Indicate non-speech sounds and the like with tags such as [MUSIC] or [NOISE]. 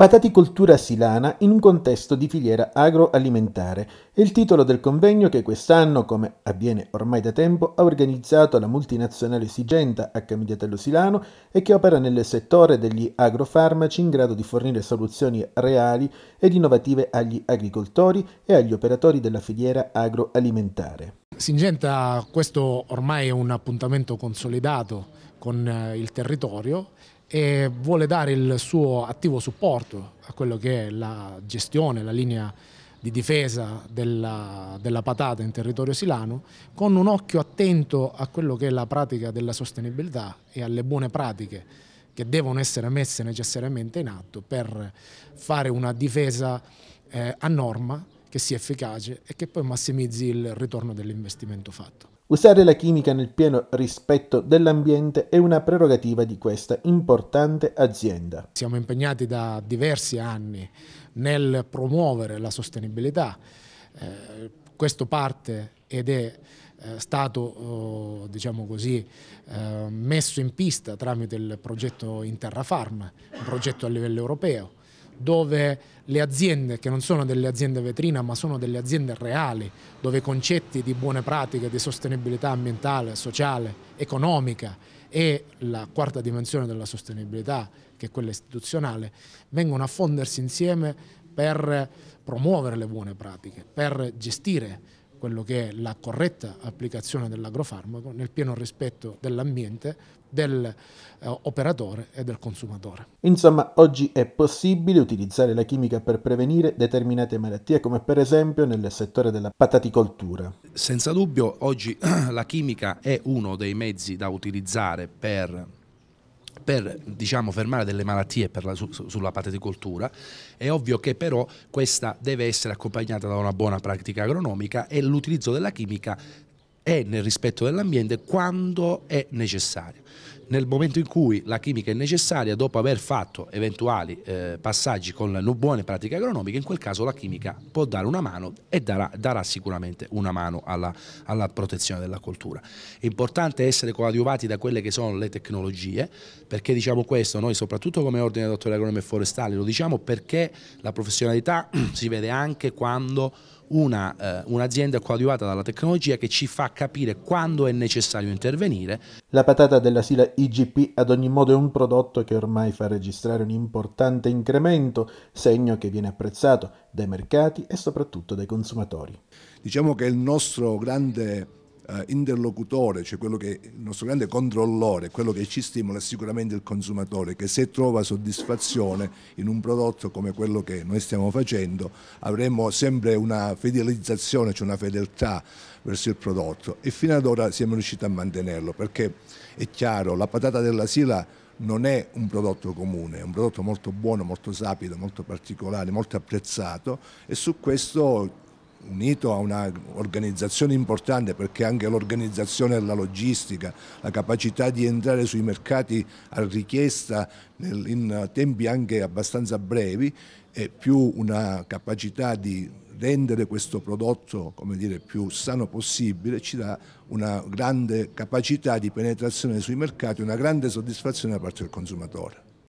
Pataticoltura silana in un contesto di filiera agroalimentare è il titolo del convegno che quest'anno, come avviene ormai da tempo, ha organizzato la multinazionale Sigenta a Camigliatello Silano e che opera nel settore degli agrofarmaci in grado di fornire soluzioni reali ed innovative agli agricoltori e agli operatori della filiera agroalimentare. Singenta questo ormai è un appuntamento consolidato con eh, il territorio e vuole dare il suo attivo supporto a quello che è la gestione, la linea di difesa della, della, patata in territorio silano con un occhio attento a quello che è la pratica della sostenibilità e alle buone pratiche che devono essere messe necessariamente in atto per fare una difesa eh, a norma che sia efficace e che poi massimizzi il ritorno dell'investimento fatto. Usare la chimica nel pieno rispetto dell'ambiente è una prerogativa di questa importante azienda. Siamo impegnati da diversi anni nel promuovere la sostenibilità. Eh, questo parte ed è eh, stato oh, diciamo così, eh, messo in pista tramite il progetto Interra Farm, un progetto a livello europeo dove le aziende, che non sono delle aziende vetrina ma sono delle aziende reali, dove i concetti di buone pratiche, di sostenibilità ambientale, sociale, economica e la quarta dimensione della sostenibilità, che è quella istituzionale, vengono a fondersi insieme per promuovere le buone pratiche, per gestire quello che è la corretta applicazione dell'agrofarmaco nel pieno rispetto dell'ambiente, dell'operatore eh, e del consumatore. Insomma, oggi è possibile utilizzare la chimica per prevenire determinate malattie, come per esempio nel settore della pataticoltura. Senza dubbio, oggi [CLEARS THROAT] la chimica è uno dei mezzi da utilizzare per per diciamo, fermare delle malattie la, su, sulla pateticoltura. È ovvio che però questa deve essere accompagnata da una buona pratica agronomica e l'utilizzo della chimica è nel rispetto dell'ambiente quando è necessario nel momento in cui la chimica è necessaria, dopo aver fatto eventuali eh, passaggi con buone pratiche agronomiche, in quel caso la chimica può dare una mano e darà, darà sicuramente una mano alla, alla, protezione della coltura. È importante essere coadiuvati da quelle che sono le tecnologie, perché diciamo questo, noi soprattutto come ordine dottori agronomi e forestali lo diciamo perché la professionalità [CLEARS THROAT] si vede anche quando eh, un'azienda eh, un coadiuvata dalla tecnologia che ci fa capire quando è necessario intervenire. La patata della Sila IGP ad ogni modo è un prodotto che ormai fa registrare un importante incremento, segno che viene apprezzato dai mercati e soprattutto dai consumatori. Diciamo che il nostro grande eh, interlocutore, cioè quello che il nostro grande controllore, quello che ci stimola è sicuramente il consumatore che se trova soddisfazione in un prodotto come quello che noi stiamo facendo avremo sempre una fidelizzazione, cioè una fedeltà verso il prodotto e fino ad ora siamo riusciti a mantenerlo perché è chiaro la patata della Sila non è un prodotto comune, è un prodotto molto buono, molto sapido, molto particolare, molto apprezzato e su questo unito a un'organizzazione importante perché anche l'organizzazione e la logistica, la capacità di entrare sui mercati a richiesta in tempi anche abbastanza brevi e più una capacità di rendere questo prodotto dire, più sano possibile ci dà una grande capacità di penetrazione sui mercati, una grande soddisfazione da parte del consumatore.